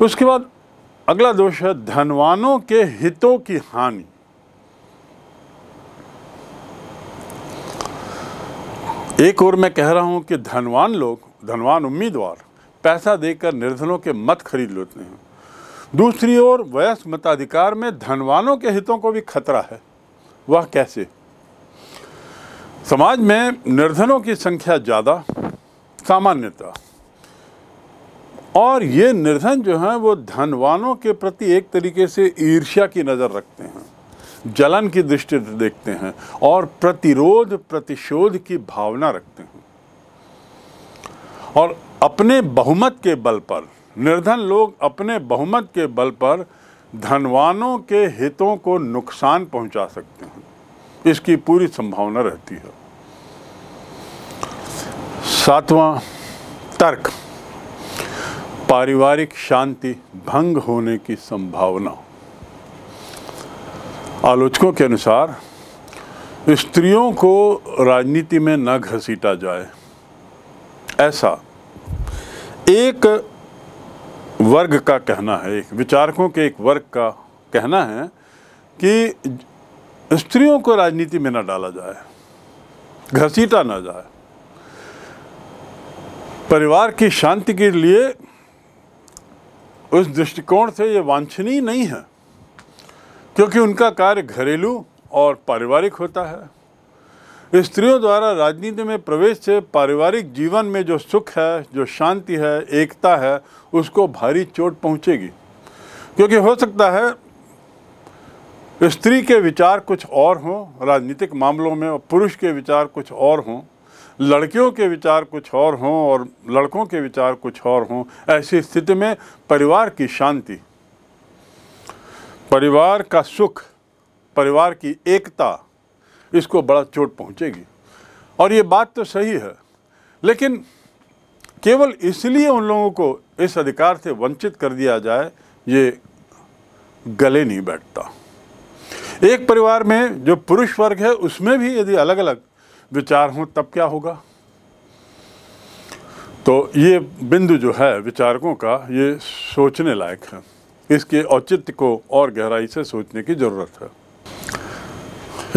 उसके बाद अगला दोष है धनवानों के हितों की हानि एक और मैं कह रहा हूं कि धनवान लोग धनवान उम्मीदवार पैसा देकर निर्धनों के मत खरीद लेते हैं दूसरी ओर वयस्क मताधिकार में धनवानों के हितों को भी खतरा है वह कैसे समाज में निर्धनों की संख्या ज़्यादा सामान्यतः और ये निर्धन जो हैं वो धनवानों के प्रति एक तरीके से ईर्ष्या की नज़र रखते हैं जलन की दृष्टि देखते हैं और प्रतिरोध प्रतिशोध की भावना रखते हैं और अपने बहुमत के बल पर निर्धन लोग अपने बहुमत के बल पर धनवानों के हितों को नुकसान पहुंचा सकते हैं इसकी पूरी संभावना रहती है सातवां तर्क पारिवारिक शांति भंग होने की संभावना आलोचकों के अनुसार स्त्रियों को राजनीति में न घसीटा जाए ऐसा एक वर्ग का कहना है एक विचारकों के एक वर्ग का कहना है कि स्त्रियों को राजनीति में न डाला जाए घसीटा ना जाए परिवार की शांति के लिए उस दृष्टिकोण से ये वांछनीय नहीं है क्योंकि उनका कार्य घरेलू और पारिवारिक होता है स्त्रियों द्वारा राजनीति में प्रवेश से पारिवारिक जीवन में जो सुख है जो शांति है एकता है उसको भारी चोट पहुंचेगी क्योंकि हो सकता है स्त्री के विचार कुछ और हों राजनीतिक मामलों में और पुरुष के विचार कुछ और हों लड़कियों के विचार कुछ और हों और लड़कों के विचार कुछ और हों ऐसी स्थिति में परिवार की शांति परिवार का सुख परिवार की एकता इसको बड़ा चोट पहुंचेगी और ये बात तो सही है लेकिन केवल इसलिए उन लोगों को इस अधिकार से वंचित कर दिया जाए ये गले नहीं बैठता एक परिवार में जो पुरुष वर्ग है उसमें भी यदि अलग अलग विचार हों तब क्या होगा तो ये बिंदु जो है विचारकों का ये सोचने लायक है इसके औचित्य को और गहराई से सोचने की ज़रूरत है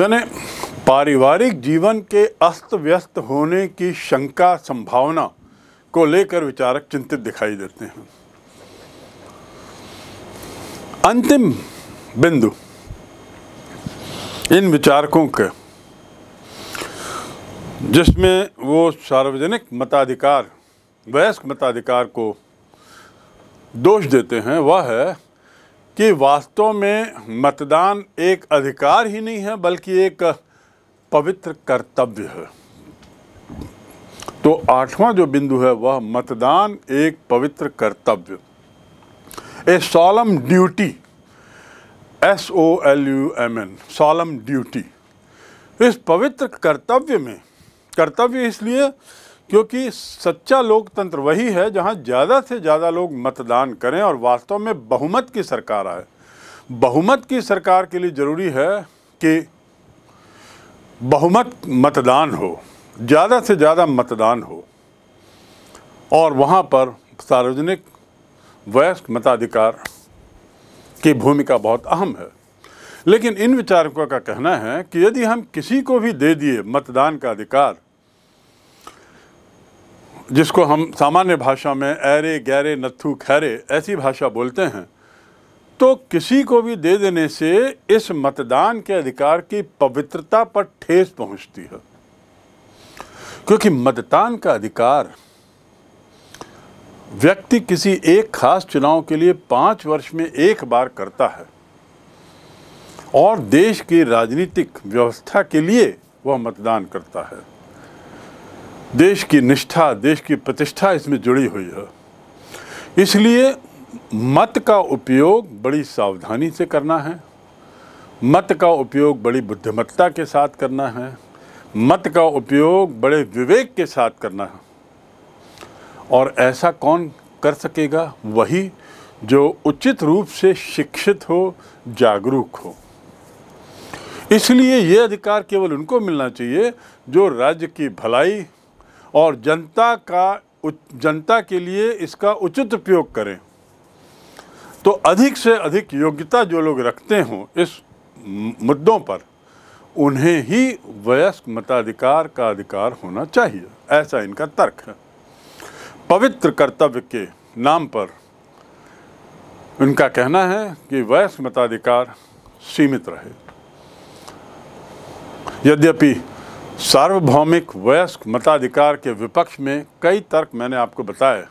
यानी पारिवारिक जीवन के अस्त व्यस्त होने की शंका संभावना को लेकर विचारक चिंतित दिखाई देते हैं अंतिम बिंदु इन विचारकों के जिसमें वो सार्वजनिक मताधिकार वयस्क मताधिकार को दोष देते हैं वह है कि वास्तव में मतदान एक अधिकार ही नहीं है बल्कि एक पवित्र कर्तव्य है तो आठवां जो बिंदु है वह मतदान एक पवित्र कर्तव्य a solemn duty S O L U M N solemn duty इस पवित्र कर्तव्य में कर्तव्य इसलिए क्योंकि सच्चा लोकतंत्र वही है जहां ज़्यादा से ज़्यादा लोग मतदान करें और वास्तव में बहुमत की सरकार आए बहुमत की सरकार के लिए ज़रूरी है कि बहुमत मतदान हो ज़्यादा से ज़्यादा मतदान हो और वहाँ पर सार्वजनिक वयस्क मताधिकार की भूमिका बहुत अहम है लेकिन इन विचारकों का कहना है कि यदि हम किसी को भी दे दिए मतदान का अधिकार जिसको हम सामान्य भाषा में ऐरे गैरे नथु खैरे ऐसी भाषा बोलते हैं तो किसी को भी दे देने से इस मतदान के अधिकार की पवित्रता पर ठेस पहुंचती है क्योंकि मतदान का अधिकार व्यक्ति किसी एक खास चुनाव के लिए पांच वर्ष में एक बार करता है और देश की राजनीतिक व्यवस्था के लिए वह मतदान करता है देश की निष्ठा देश की प्रतिष्ठा इसमें जुड़ी हुई है इसलिए मत का उपयोग बड़ी सावधानी से करना है मत का उपयोग बड़ी बुद्धिमत्ता के साथ करना है मत का उपयोग बड़े विवेक के साथ करना है और ऐसा कौन कर सकेगा वही जो उचित रूप से शिक्षित हो जागरूक हो इसलिए ये अधिकार केवल उनको मिलना चाहिए जो राज्य की भलाई और जनता का जनता के लिए इसका उचित उपयोग करें तो अधिक से अधिक योग्यता जो लोग रखते हों इस मुद्दों पर उन्हें ही वयस्क मताधिकार का अधिकार होना चाहिए ऐसा इनका तर्क है पवित्र कर्तव्य के नाम पर उनका कहना है कि वयस्क मताधिकार सीमित रहे यद्यपि सार्वभौमिक वयस्क मताधिकार के विपक्ष में कई तर्क मैंने आपको बताए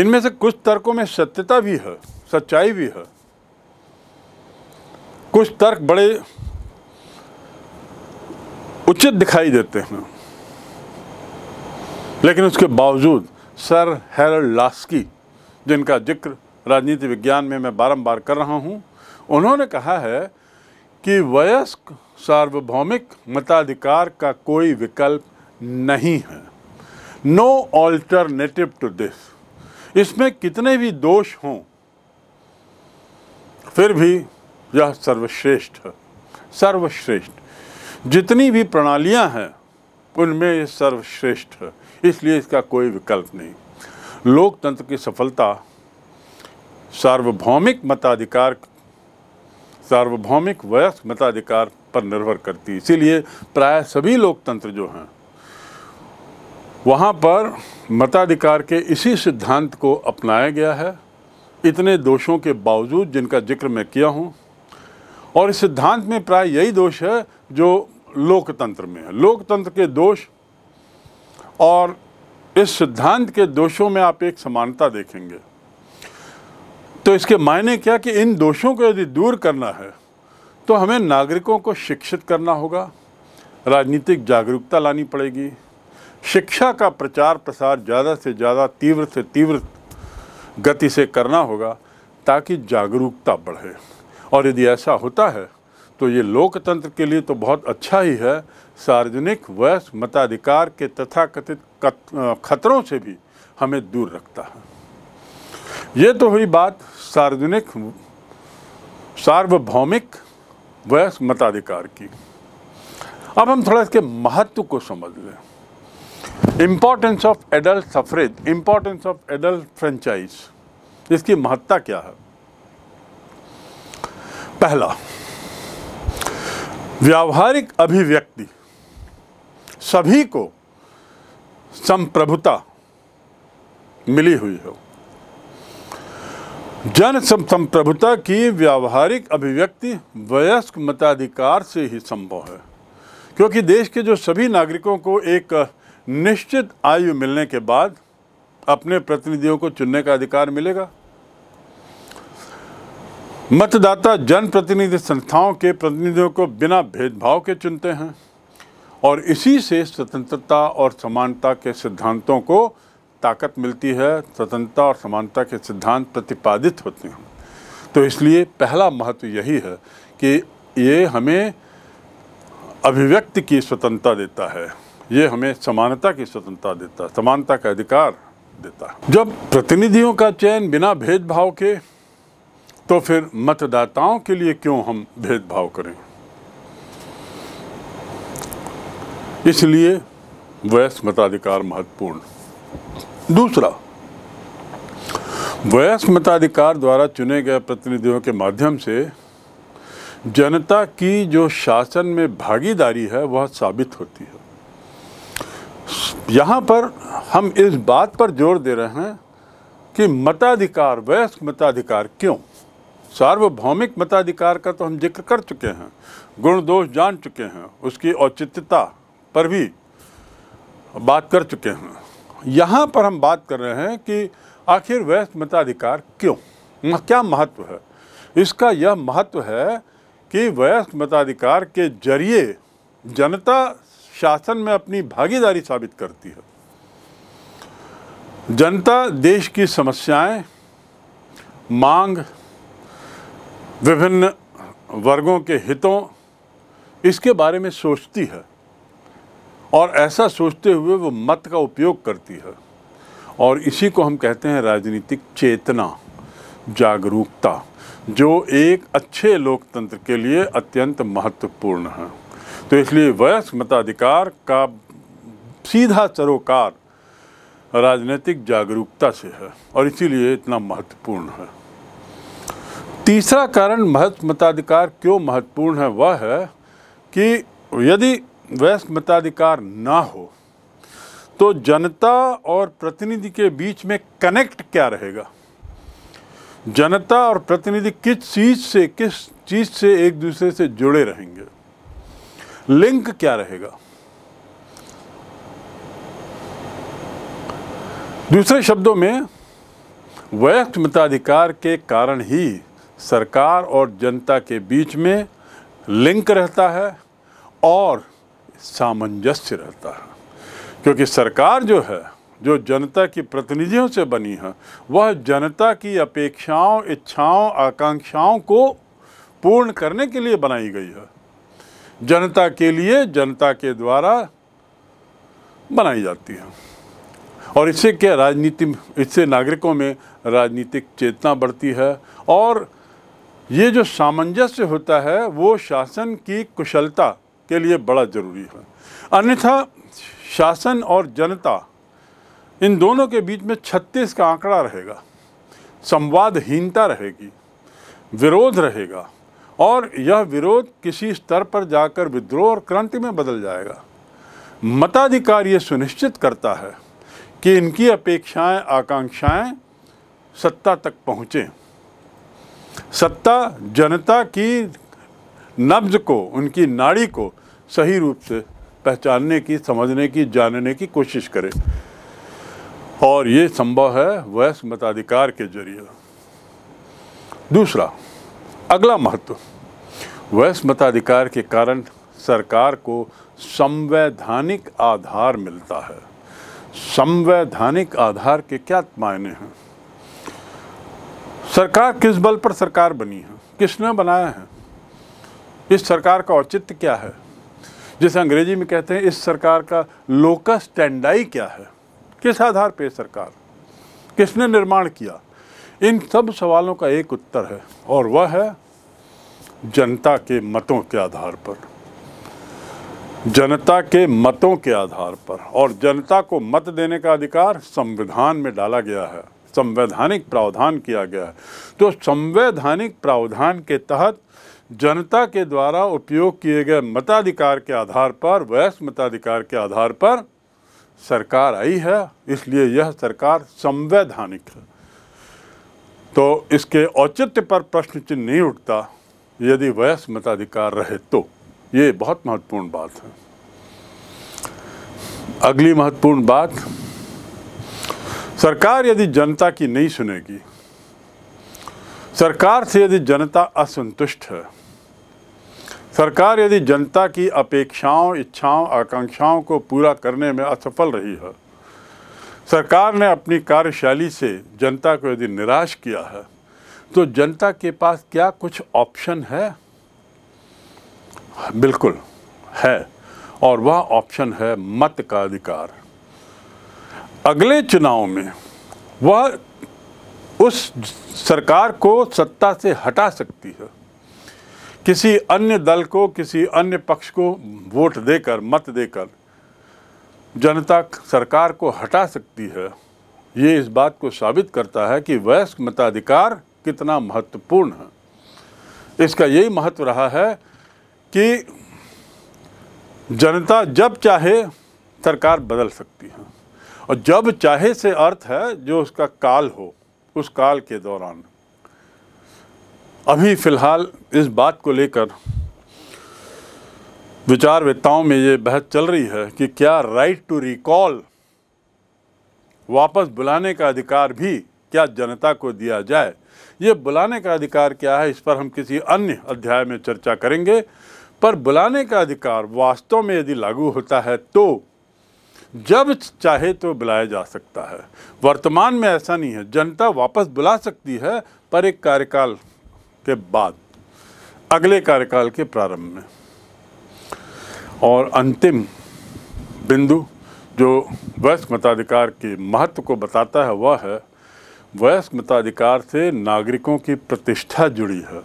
इनमें से कुछ तर्कों में सत्यता भी है सच्चाई भी है कुछ तर्क बड़े उचित दिखाई देते हैं लेकिन उसके बावजूद सर हेरल्ड लास्की जिनका जिक्र राजनीति विज्ञान में मैं बारंबार कर रहा हूं उन्होंने कहा है कि वयस्क सार्वभौमिक मताधिकार का कोई विकल्प नहीं है नो ऑल्टरनेटिव टू दिस इसमें कितने भी दोष हों फिर भी यह सर्वश्रेष्ठ है सर्वश्रेष्ठ जितनी भी प्रणालियां हैं उनमें यह सर्वश्रेष्ठ है इसलिए इसका कोई विकल्प नहीं लोकतंत्र की सफलता सार्वभौमिक मताधिकार सार्वभौमिक वयस्क मताधिकार पर निर्भर करती है इसीलिए प्राय सभी लोकतंत्र जो हैं वहाँ पर मताधिकार के इसी सिद्धांत को अपनाया गया है इतने दोषों के बावजूद जिनका जिक्र मैं किया हूँ और इस सिद्धांत में प्राय यही दोष है जो लोकतंत्र में है लोकतंत्र के दोष और इस सिद्धांत के दोषों में आप एक समानता देखेंगे तो इसके मायने क्या कि इन दोषों को यदि दूर करना है तो हमें नागरिकों को शिक्षित करना होगा राजनीतिक जागरूकता लानी पड़ेगी शिक्षा का प्रचार प्रसार ज़्यादा से ज़्यादा तीव्र से तीव्र गति से करना होगा ताकि जागरूकता बढ़े और यदि ऐसा होता है तो ये लोकतंत्र के लिए तो बहुत अच्छा ही है सार्वजनिक वयस्क मताधिकार के तथाकथित खतरों से भी हमें दूर रखता है ये तो हुई बात सार्वजनिक सार्वभौमिक व मताधिकार की अब हम थोड़ा इसके महत्व को समझ लें importance of adult suffrage importance of adult franchise इसकी महत्ता क्या है पहला व्यावहारिक अभिव्यक्ति सभी को संप्रभुता मिली हुई है जन संप्रभुता की व्यावहारिक अभिव्यक्ति वयस्क मताधिकार से ही संभव है क्योंकि देश के जो सभी नागरिकों को एक निश्चित आयु मिलने के बाद अपने प्रतिनिधियों को चुनने का अधिकार मिलेगा मतदाता जन प्रतिनिधि संस्थाओं के प्रतिनिधियों को बिना भेदभाव के चुनते हैं और इसी से स्वतंत्रता और समानता के सिद्धांतों को ताकत मिलती है स्वतंत्रता और समानता के सिद्धांत प्रतिपादित होते हैं तो इसलिए पहला महत्व यही है कि ये हमें अभिव्यक्ति की स्वतंत्रता देता है ये हमें समानता की स्वतंत्रता देता है समानता का अधिकार देता है जब प्रतिनिधियों का चयन बिना भेदभाव के तो फिर मतदाताओं के लिए क्यों हम भेदभाव करें इसलिए वयस्क मताधिकार महत्वपूर्ण दूसरा वयस्क मताधिकार द्वारा चुने गए प्रतिनिधियों के माध्यम से जनता की जो शासन में भागीदारी है वह साबित होती है यहाँ पर हम इस बात पर जोर दे रहे हैं कि मताधिकार वयस्क मताधिकार क्यों सार्वभौमिक मताधिकार का तो हम जिक्र कर चुके हैं गुण दोष जान चुके हैं उसकी औचित्यता पर भी बात कर चुके हैं यहाँ पर हम बात कर रहे हैं कि आखिर वैश्य मताधिकार क्यों हम्म। क्या महत्व है इसका यह महत्व है कि वयस्क मताधिकार के जरिए जनता शासन में अपनी भागीदारी साबित करती है जनता देश की समस्याएं, मांग विभिन्न वर्गों के हितों इसके बारे में सोचती है और ऐसा सोचते हुए वो मत का उपयोग करती है और इसी को हम कहते हैं राजनीतिक चेतना जागरूकता जो एक अच्छे लोकतंत्र के लिए अत्यंत महत्वपूर्ण है तो इसलिए वयस्क मताधिकार का सीधा सरोकार राजनीतिक जागरूकता से है और इसीलिए इतना महत्वपूर्ण है तीसरा कारण महत्व मताधिकार क्यों महत्वपूर्ण है वह है कि यदि वयस्क मताधिकार ना हो तो जनता और प्रतिनिधि के बीच में कनेक्ट क्या रहेगा जनता और प्रतिनिधि किस चीज़ से किस चीज़ से एक दूसरे से जुड़े रहेंगे लिंक क्या रहेगा दूसरे शब्दों में वयस्क मताधिकार के कारण ही सरकार और जनता के बीच में लिंक रहता है और सामंजस्य रहता है क्योंकि सरकार जो है जो जनता की प्रतिनिधियों से बनी है वह जनता की अपेक्षाओं इच्छाओं आकांक्षाओं को पूर्ण करने के लिए बनाई गई है जनता के लिए जनता के द्वारा बनाई जाती है और इससे क्या राजनीति इससे नागरिकों में राजनीतिक चेतना बढ़ती है और ये जो सामंजस्य होता है वो शासन की कुशलता के लिए बड़ा ज़रूरी है अन्यथा शासन और जनता इन दोनों के बीच में छत्तीस का आंकड़ा रहेगा संवादहीनता रहेगी विरोध रहेगा और यह विरोध किसी स्तर पर जाकर विद्रोह और क्रांति में बदल जाएगा मताधिकार ये सुनिश्चित करता है कि इनकी अपेक्षाएं आकांक्षाएं सत्ता तक पहुँचें सत्ता जनता की नब्ज को उनकी नाड़ी को सही रूप से पहचानने की समझने की जानने की कोशिश करें और ये संभव है वयस्क मताधिकार के जरिए दूसरा अगला महत्व वयस्क मताधिकार के कारण सरकार को संवैधानिक आधार मिलता है संवैधानिक आधार के क्या मायने हैं सरकार किस बल पर सरकार बनी है किसने बनाया है इस सरकार का औचित्य क्या है जिसे अंग्रेजी में कहते हैं इस सरकार का लोकस टेंडाई क्या है किस आधार पर सरकार किसने निर्माण किया इन सब सवालों का एक उत्तर है और वह है जनता के मतों के आधार पर जनता के मतों के आधार पर और जनता को मत देने का अधिकार संविधान में डाला गया है संवैधानिक प्रावधान किया गया है तो संवैधानिक प्रावधान के तहत जनता के द्वारा उपयोग किए गए मताधिकार के आधार पर वयस्क मताधिकार के आधार पर सरकार आई है इसलिए यह सरकार संवैधानिक है तो इसके औचित्य पर प्रश्न चिन्ह नहीं उठता यदि वयस्क मताधिकार रहे तो ये बहुत महत्वपूर्ण बात है अगली महत्वपूर्ण बात सरकार यदि जनता की नहीं सुनेगी सरकार से यदि जनता असंतुष्ट है सरकार यदि जनता की अपेक्षाओं इच्छाओं आकांक्षाओं को पूरा करने में असफल रही है सरकार ने अपनी कार्यशैली से जनता को यदि निराश किया है तो जनता के पास क्या कुछ ऑप्शन है बिल्कुल है और वह ऑप्शन है मत का अधिकार अगले चुनाव में वह उस सरकार को सत्ता से हटा सकती है किसी अन्य दल को किसी अन्य पक्ष को वोट देकर मत देकर जनता सरकार को हटा सकती है ये इस बात को साबित करता है कि वयस्क मताधिकार कितना महत्वपूर्ण है इसका यही महत्व रहा है कि जनता जब चाहे सरकार बदल सकती है और जब चाहे से अर्थ है जो उसका काल हो उस काल के दौरान अभी फ़िलहाल इस बात को लेकर विचार वेताओं में ये बहस चल रही है कि क्या राइट टू रिकॉल वापस बुलाने का अधिकार भी क्या जनता को दिया जाए ये बुलाने का अधिकार क्या है इस पर हम किसी अन्य अध्याय में चर्चा करेंगे पर बुलाने का अधिकार वास्तव में यदि लागू होता है तो जब चाहे तो बुलाया जा सकता है वर्तमान में ऐसा नहीं है जनता वापस बुला सकती है पर एक कार्यकाल के बाद अगले कार्यकाल के प्रारंभ में और अंतिम बिंदु जो वयस्क मताधिकार के महत्व को बताता है वह है वयस्क मताधिकार से नागरिकों की प्रतिष्ठा जुड़ी है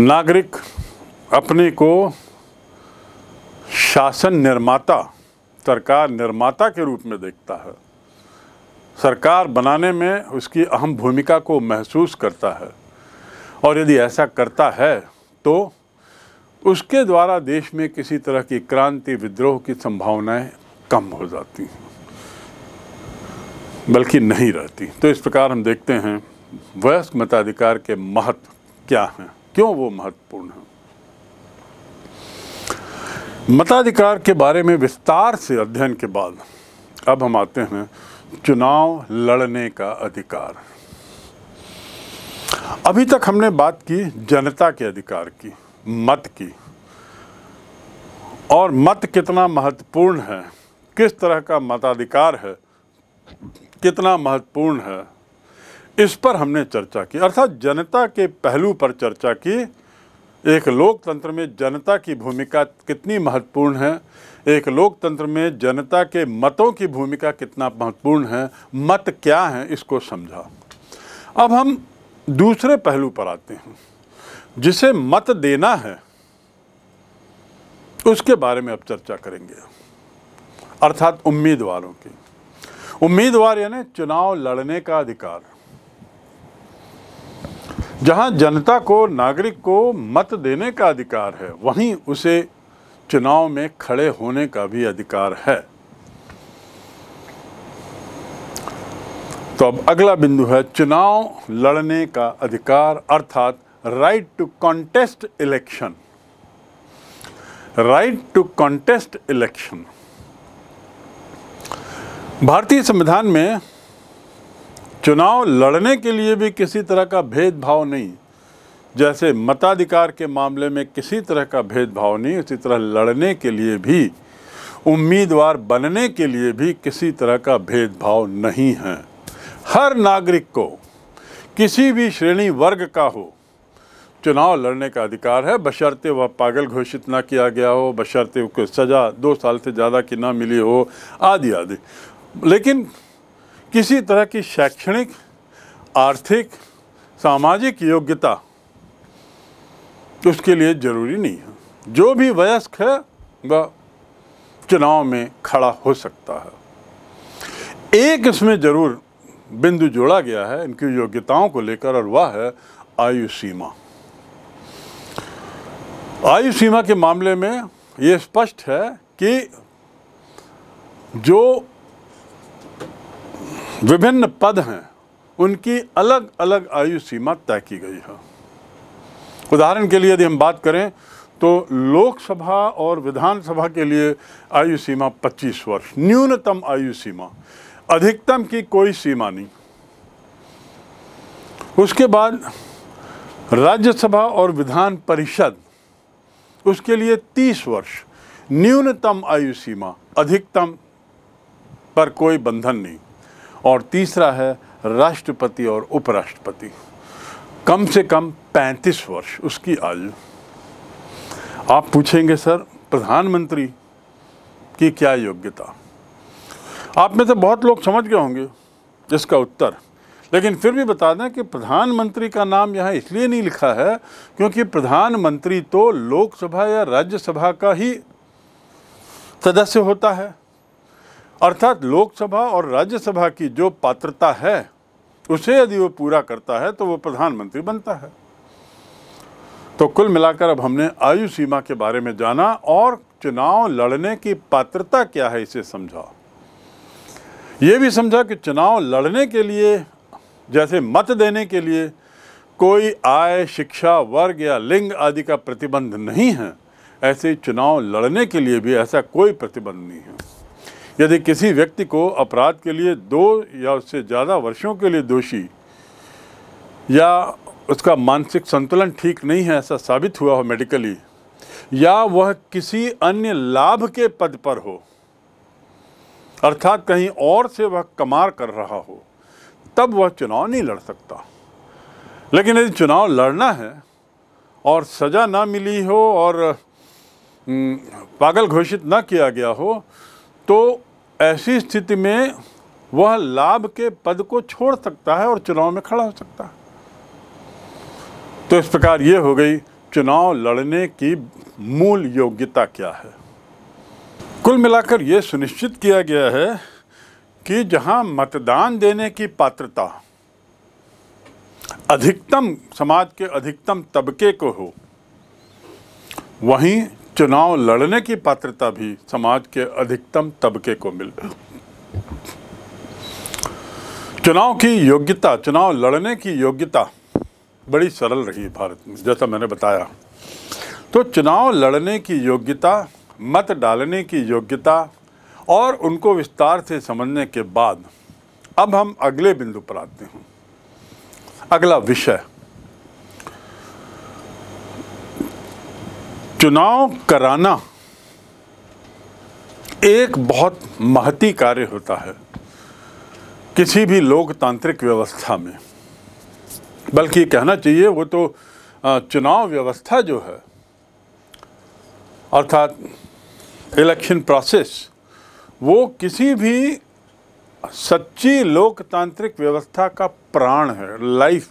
नागरिक अपने को शासन निर्माता सरकार निर्माता के रूप में देखता है सरकार बनाने में उसकी अहम भूमिका को महसूस करता है और यदि ऐसा करता है तो उसके द्वारा देश में किसी तरह की क्रांति विद्रोह की संभावनाएं कम हो जाती हैं बल्कि नहीं रहती तो इस प्रकार हम देखते हैं वयस्क मताधिकार के महत्व क्या हैं क्यों वो महत्वपूर्ण हैं मताधिकार के बारे में विस्तार से अध्ययन के बाद अब हम आते हैं चुनाव लड़ने का अधिकार अभी तक हमने बात की जनता के अधिकार की मत की और मत कितना महत्वपूर्ण है किस तरह का मताधिकार है कितना महत्वपूर्ण है इस पर हमने चर्चा की अर्थात जनता के पहलू पर चर्चा की एक लोकतंत्र में जनता की भूमिका कितनी महत्वपूर्ण है एक लोकतंत्र में जनता के मतों की भूमिका कितना महत्वपूर्ण है मत क्या है इसको समझा अब हम दूसरे पहलू पर आते हैं जिसे मत देना है उसके बारे में अब चर्चा करेंगे अर्थात उम्मीदवारों की उम्मीदवार यानी चुनाव लड़ने का अधिकार जहां जनता को नागरिक को मत देने का अधिकार है वहीं उसे चुनाव में खड़े होने का भी अधिकार है तो अब अगला बिंदु है चुनाव लड़ने का अधिकार अर्थात right to contest election right to contest election भारतीय संविधान में चुनाव लड़ने के लिए भी किसी तरह का भेदभाव नहीं जैसे मताधिकार के मामले में किसी तरह का भेदभाव नहीं उसी तरह लड़ने के लिए भी उम्मीदवार बनने के लिए भी किसी तरह का भेदभाव नहीं है हर नागरिक को किसी भी श्रेणी वर्ग का हो चुनाव लड़ने का अधिकार है बशर्ते वह पागल घोषित ना किया गया हो बशर्ते उसको सज़ा दो साल से ज़्यादा की ना मिली हो आदि आदि लेकिन किसी तरह की शैक्षणिक आर्थिक सामाजिक योग्यता उसके लिए ज़रूरी नहीं है जो भी वयस्क है वह चुनाव में खड़ा हो सकता है एक इसमें ज़रूर बिंदु जोड़ा गया है इनकी योग्यताओं को लेकर और वह है आयु सीमा आयु सीमा के मामले में ये स्पष्ट है कि जो विभिन्न पद हैं उनकी अलग अलग आयु सीमा तय की गई है उदाहरण के लिए यदि हम बात करें तो लोकसभा और विधानसभा के लिए आयु सीमा 25 वर्ष न्यूनतम आयु सीमा अधिकतम की कोई सीमा नहीं उसके बाद राज्यसभा और विधान परिषद उसके लिए 30 वर्ष न्यूनतम आयु सीमा अधिकतम पर कोई बंधन नहीं और तीसरा है राष्ट्रपति और उपराष्ट्रपति कम से कम पैंतीस वर्ष उसकी आयु आप पूछेंगे सर प्रधानमंत्री की क्या योग्यता आप में से बहुत लोग समझ गए होंगे इसका उत्तर लेकिन फिर भी बता दें कि प्रधानमंत्री का नाम यहाँ इसलिए नहीं लिखा है क्योंकि प्रधानमंत्री तो लोकसभा या राज्यसभा का ही सदस्य होता है अर्थात लोकसभा और राज्यसभा की जो पात्रता है उसे यदि वो पूरा करता है तो वो प्रधानमंत्री बनता है तो कुल मिलाकर अब हमने आयु सीमा के बारे में जाना और चुनाव लड़ने की पात्रता क्या है इसे समझा ये भी समझा कि चुनाव लड़ने के लिए जैसे मत देने के लिए कोई आय शिक्षा वर्ग या लिंग आदि का प्रतिबंध नहीं है ऐसे चुनाव लड़ने के लिए भी ऐसा कोई प्रतिबंध नहीं है यदि किसी व्यक्ति को अपराध के लिए दो या उससे ज़्यादा वर्षों के लिए दोषी या उसका मानसिक संतुलन ठीक नहीं है ऐसा साबित हुआ हो मेडिकली या वह किसी अन्य लाभ के पद पर हो अर्थात कहीं और से वह कमार कर रहा हो तब वह चुनाव नहीं लड़ सकता लेकिन यदि चुनाव लड़ना है और सज़ा ना मिली हो और पागल घोषित ना किया गया हो तो ऐसी स्थिति में वह लाभ के पद को छोड़ सकता है और चुनाव में खड़ा हो सकता है तो इस प्रकार ये हो गई चुनाव लड़ने की मूल योग्यता क्या है कुल मिलाकर ये सुनिश्चित किया गया है कि जहां मतदान देने की पात्रता अधिकतम समाज के अधिकतम तबके को हो वहीं चुनाव लड़ने की पात्रता भी समाज के अधिकतम तबके को मिल चुनाव की योग्यता चुनाव लड़ने की योग्यता बड़ी सरल रही भारत में जैसा मैंने बताया तो चुनाव लड़ने की योग्यता मत डालने की योग्यता और उनको विस्तार से समझने के बाद अब हम अगले बिंदु पर आते हैं अगला विषय चुनाव कराना एक बहुत महती कार्य होता है किसी भी लोकतांत्रिक व्यवस्था में बल्कि कहना चाहिए वो तो चुनाव व्यवस्था जो है अर्थात इलेक्शन प्रोसेस वो किसी भी सच्ची लोकतांत्रिक व्यवस्था का प्राण है लाइफ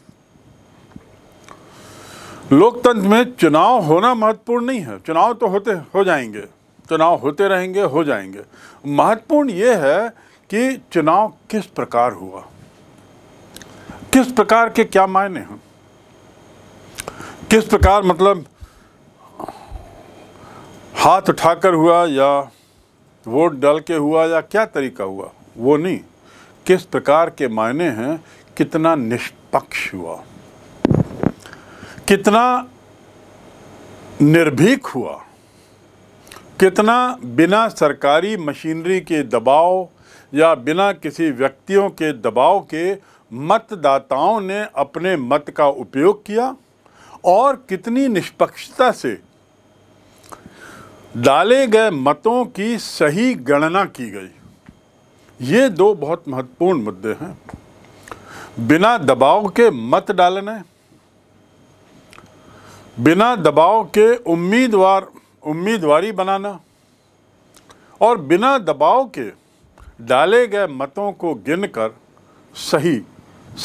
लोकतंत्र में चुनाव होना महत्वपूर्ण नहीं है चुनाव तो होते हो जाएंगे चुनाव होते रहेंगे हो जाएंगे महत्वपूर्ण ये है कि चुनाव किस प्रकार हुआ किस प्रकार के क्या मायने हैं किस प्रकार मतलब हाथ उठाकर हुआ या वोट डाल के हुआ या क्या तरीका हुआ वो नहीं किस प्रकार के मायने हैं कितना निष्पक्ष हुआ कितना निर्भीक हुआ कितना बिना सरकारी मशीनरी के दबाव या बिना किसी व्यक्तियों के दबाव के मतदाताओं ने अपने मत का उपयोग किया और कितनी निष्पक्षता से डाले गए मतों की सही गणना की गई ये दो बहुत महत्वपूर्ण मुद्दे हैं बिना दबाव के मत डालने बिना दबाव के उम्मीदवार उम्मीदवारी बनाना और बिना दबाव के डाले गए मतों को गिनकर सही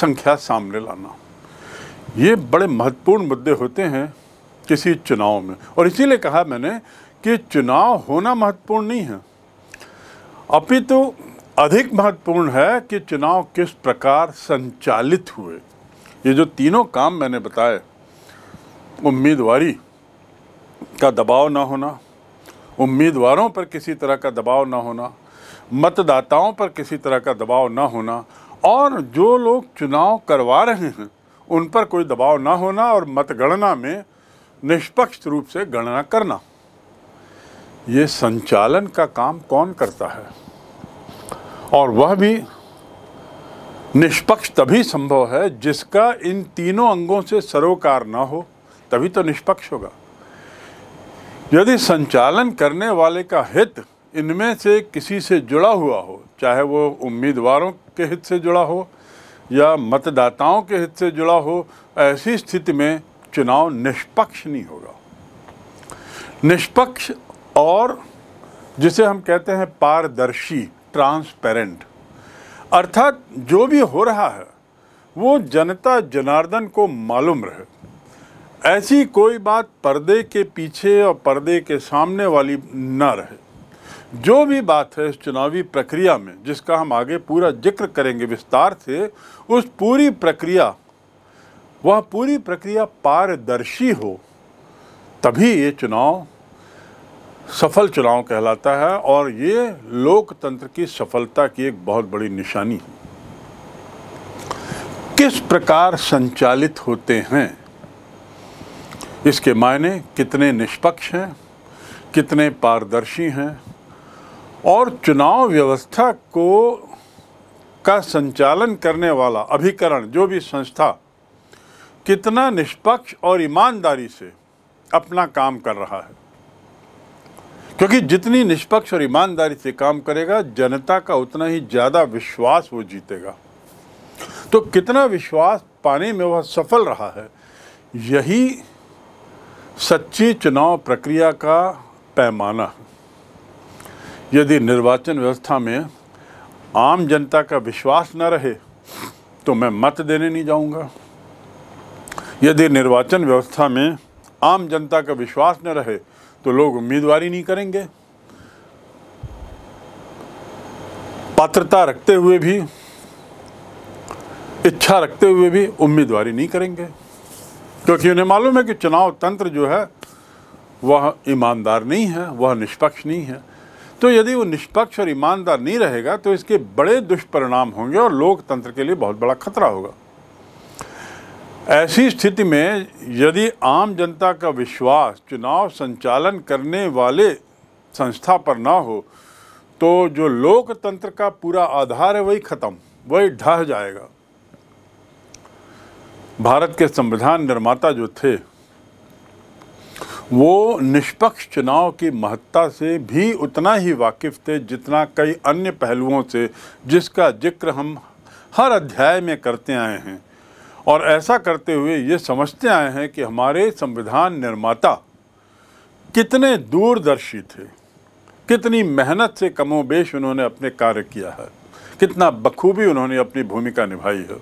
संख्या सामने लाना ये बड़े महत्वपूर्ण मुद्दे होते हैं किसी चुनाव में और इसीलिए कहा मैंने कि चुनाव होना महत्वपूर्ण नहीं है अपितु तो अधिक महत्वपूर्ण है कि चुनाव किस प्रकार संचालित हुए ये जो तीनों काम मैंने बताए उम्मीदवारी का दबाव ना होना उम्मीदवारों पर किसी तरह का दबाव ना होना मतदाताओं पर किसी तरह का दबाव ना होना और जो लोग चुनाव करवा रहे हैं उन पर कोई दबाव ना होना और मतगणना में निष्पक्ष रूप से गणना करना ये संचालन का काम कौन करता है और वह भी निष्पक्ष तभी संभव है जिसका इन तीनों अंगों से सरोकार ना हो तभी तो निष्पक्ष होगा यदि संचालन करने वाले का हित इनमें से किसी से जुड़ा हुआ हो चाहे वो उम्मीदवारों के हित से जुड़ा हो या मतदाताओं के हित से जुड़ा हो ऐसी स्थिति में चुनाव निष्पक्ष नहीं होगा निष्पक्ष और जिसे हम कहते हैं पारदर्शी ट्रांसपेरेंट अर्थात जो भी हो रहा है वो जनता जनार्दन को मालूम रहे ऐसी कोई बात पर्दे के पीछे और पर्दे के सामने वाली ना रहे जो भी बात है इस चुनावी प्रक्रिया में जिसका हम आगे पूरा जिक्र करेंगे विस्तार से उस पूरी प्रक्रिया वह पूरी प्रक्रिया पारदर्शी हो तभी ये चुनाव सफल चुनाव कहलाता है और ये लोकतंत्र की सफलता की एक बहुत बड़ी निशानी है किस प्रकार संचालित होते हैं इसके मायने कितने निष्पक्ष हैं कितने पारदर्शी हैं और चुनाव व्यवस्था को का संचालन करने वाला अभिकरण जो भी संस्था कितना निष्पक्ष और ईमानदारी से अपना काम कर रहा है क्योंकि जितनी निष्पक्ष और ईमानदारी से काम करेगा जनता का उतना ही ज़्यादा विश्वास वो जीतेगा तो कितना विश्वास पाने में वह सफल रहा है यही सच्ची चुनाव प्रक्रिया का पैमाना यदि निर्वाचन व्यवस्था में आम जनता का विश्वास न रहे तो मैं मत देने नहीं जाऊंगा यदि निर्वाचन व्यवस्था में आम जनता का विश्वास न रहे तो लोग उम्मीदवारी नहीं करेंगे पात्रता रखते हुए भी इच्छा रखते हुए भी उम्मीदवारी नहीं करेंगे क्योंकि उन्हें मालूम है कि चुनाव तंत्र जो है वह ईमानदार नहीं है वह निष्पक्ष नहीं है तो यदि वो निष्पक्ष और ईमानदार नहीं रहेगा तो इसके बड़े दुष्परिणाम होंगे और लोकतंत्र के लिए बहुत बड़ा खतरा होगा ऐसी स्थिति में यदि आम जनता का विश्वास चुनाव संचालन करने वाले संस्था पर ना हो तो जो लोकतंत्र का पूरा आधार है वही ख़त्म वही ढह जाएगा भारत के संविधान निर्माता जो थे वो निष्पक्ष चुनाव की महत्ता से भी उतना ही वाकिफ थे जितना कई अन्य पहलुओं से जिसका जिक्र हम हर अध्याय में करते आए हैं और ऐसा करते हुए ये समझते आए हैं कि हमारे संविधान निर्माता कितने दूरदर्शी थे कितनी मेहनत से कमोबेश उन्होंने अपने कार्य किया है कितना बखूबी उन्होंने अपनी भूमिका निभाई है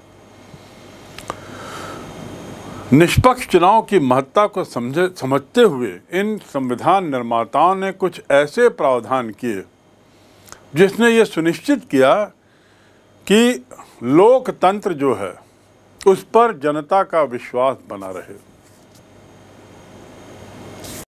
निष्पक्ष चुनाव की महत्ता को समझे समझते हुए इन संविधान निर्माताओं ने कुछ ऐसे प्रावधान किए जिसने ये सुनिश्चित किया कि लोकतंत्र जो है उस पर जनता का विश्वास बना रहे